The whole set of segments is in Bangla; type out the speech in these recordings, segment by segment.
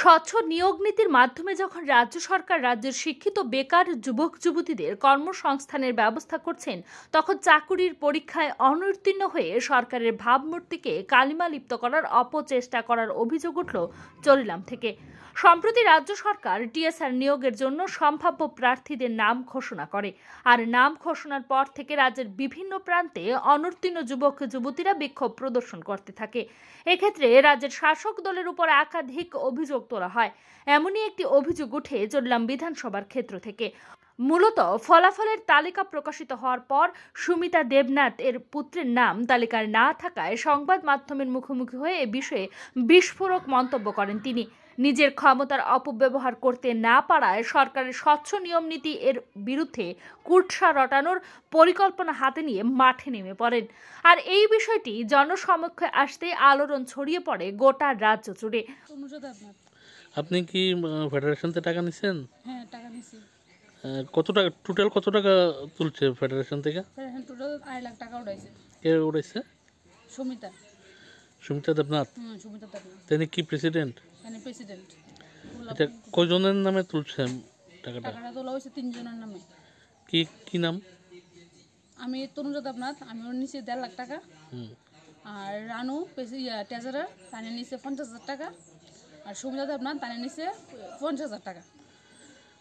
স্বচ্ছ নিয়োগ নীতির মাধ্যমে যখন রাজ্য সরকার রাজ্যের শিক্ষিত বেকার যুবক যুবতীদের কর্মসংস্থানের ব্যবস্থা করছেন তখন চাকুরির পরীক্ষায় অনুত্তীর্ণ হয়ে সরকারের ভাবমূর্তিকে কালিমা লিপ্ত করার অপচেষ্টা করার অভিযোগ উঠল চরিলাম থেকে সম্প্রতি রাজ্য সরকার টিএসআর নিয়োগের জন্য সম্ভাব্য প্রার্থীদের নাম ঘোষণা করে আর নাম ঘোষণার পর থেকে রাজ্যের বিভিন্ন প্রান্তে অনুত্তীর্ণ যুবক যুবতীরা বিক্ষোভ প্রদর্শন করতে থাকে এক্ষেত্রে রাজ্যের শাসক দলের উপর একাধিক অভিযোগ তোলা হয় এমনই একটি অভিযোগ উঠে চললাম বিধানসভার ক্ষেত্র থেকে মূলত ফলাফলের তালিকা প্রকাশিত হওয়ার পর সুমিতা দেবনাথ এর পুত্রের নাম তালিকায় না থাকায় সংবাদ মাধ্যমের মুখোমুখি হয়ে এ বিষয়ে বিস্ফোরক মন্তব্য করেন তিনি নিজের ক্ষমতার অপব্যবহার করতে না পারায় সরকারের স্বচ্ছ নিয়ম নীতি এর বিরুদ্ধে কুটসা রটানোর পরিকল্পনা হাতে নিয়ে মাঠে নেমে পড়েন আর এই বিষয়টি জনসমক্ষে আসতে আলোড়ন ছড়িয়ে পড়ে গোটা রাজ্য জুড়ে আপনি কি ফেডারেশন থেকে টাকা নিছেন হ্যাঁ টাকা নিছি কত টাকা টোটাল কত টাকা তুলছে ফেডারেশন থেকে টোটাল আড়াই লাখ টাকা উঠাইছে কে উঠাইছে সুমিতা সুমিতা দেবনাথ হুম সুমিতা দেবনাথ তিনি কি প্রেসিডেন্ট তিনি প্রেসিডেন্ট এটা কয়জনের নামে তুলছে টাকাটা টাকাটা তোলা হয়েছে তিনজনের নামে কি কি নাম আমি তনুজা দেবনাথ আমি ওর নিচে দেড় লাখ টাকা আর রানু ট্রেজারার তানের নিচে পঞ্চাশ হাজার টাকা আর সুমিতা দেবনাথ তানের নিচে পঞ্চাশ হাজার টাকা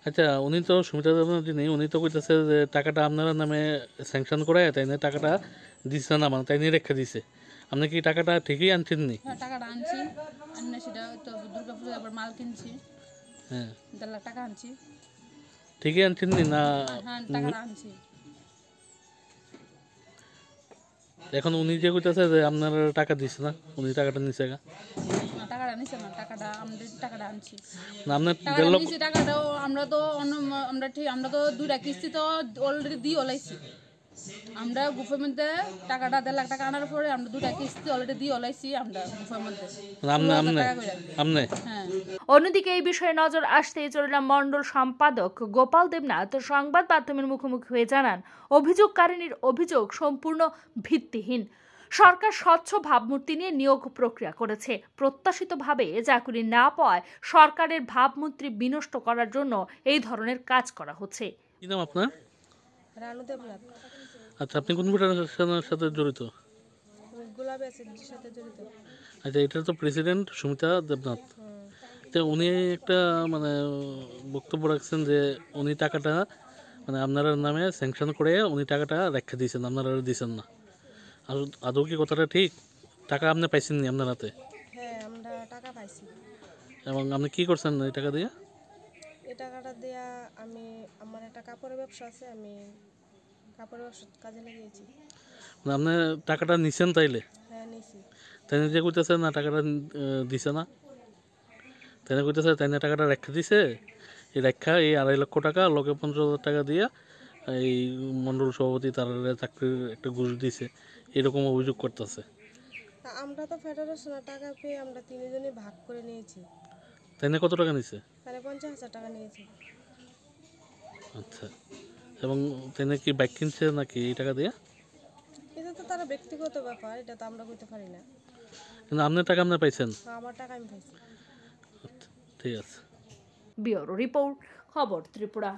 আচ্ছা উনি তো সুমিতা যিনি উনি তো কইতেছে যে টাকাটা আপনারা নামে স্যাংশন করায় তাই না টাকাটা দিচ্ছে না মানে তাই নিয়ে রেখে দিছে আপনি কি টাকাটা ঠিকই আনছেন নি হ্যাঁ, টাকাটা আনছি আনলে সেটা তো দুর্গাপুজো আবার মাল কিনছি হ্যাঁ টাকা আনছি ঠিকই আনছেন নি না হ্যাঁ টাকাটা আনছি এখন উনি যে কইতাছে যে আপনার টাকা দিছে না উনি টাকাটা নিছে গা টাকাটা নিছে না টাকাটা আমরা টাকাটা আনছি না আপনার দেড় আমরা তো আমরা ঠিক আমরা তো দুইটা কিস্তি তো অলরেডি দিয়ে ওলাইছি আমরা গ্রুপের মধ্যে টাকাটা দেড় লাখ টাকা আনার পরে আমরা দুটা কিস্তি অলরেডি দিয়ে ওলাইছি আমরা গ্রুপের মধ্যে হ্যাঁ। অন্যদিকে এই বিষয়ে নজর আসতেই চরিলা মণ্ডল সম্পাদক গোপাল দেবনাথ সংবাদ মাধ্যমের মুখোমুখি হয়ে জানান অভিযোগকারিনীর অভিযোগ সম্পূর্ণ ভিত্তিহীন সরকার স্বচ্ছ ভাবমূর্তি নিয়ে নিয়োগ প্রক্রিয়া করেছে প্রত্যাশিতভাবে চাকুরি না পাওয়ায় সরকারের ভাবমূর্তি বিনষ্ট করার জন্য এই ধরনের কাজ করা হচ্ছে আপনার আচ্ছা আপনি কোন ঘটনার সাথে জড়িত আচ্ছা এটা তো প্রেসিডেন্ট সুমিতা দেবনাথ তো আচ্ছা, উনি একটা মানে বক্তব্য রাখছেন যে উনি টাকাটা মানে আপনার নামে স্যাংশন করে উনি টাকাটা রেখে দিয়েছেন আপনারা দিয়েছেন না আদৌ কি কথাটা ঠিক টাকা আপনি পাইছেন আপনার হাতে হ্যাঁ টাকা পাইছি এবং আপনি কি করছেন এই টাকা দিয়ে টাকাটা দেয়া আমি আমার একটা কাপড়ের ব্যবসা আছে আমি কাপড়ের ব্যবসা কাজে লাগিয়েছি না মানে আপনি টাকাটা নিছেন তাইলে হ্যাঁ নিছি তাই যে কইতেছে না টাকাটা দিছে না তাই কইতেছে তাই টাকাটা রেখে দিছে এই রেখা এই আড়াই লক্ষ টাকা লোকে পঞ্চাশ হাজার টাকা দিয়া এই মন্ডল সভাপতি তার চাকরির একটা ঘুষ দিছে এরকম অভিযোগ করতেছে আমরা তো ফেডারেশনের টাকা পেয়ে আমরা তিনজনই ভাগ করে নিয়েছি তাই না কত টাকা নিছে তাহলে পঞ্চাশ হাজার টাকা নিয়েছে আচ্ছা এবং তিনি কি বাইক কিনছে নাকি এই টাকা দিয়ে এটা তো তারা ব্যক্তিগত ব্যাপার এটা তো আমরা করতে পারি না কিন্তু আপনার টাকা আপনি পাইছেন হ্যাঁ, আমার টাকা আমি পাইছি আচ্ছা, ঠিক আছে ব্যুরো রিপোর্ট খবর ত্রিপুরা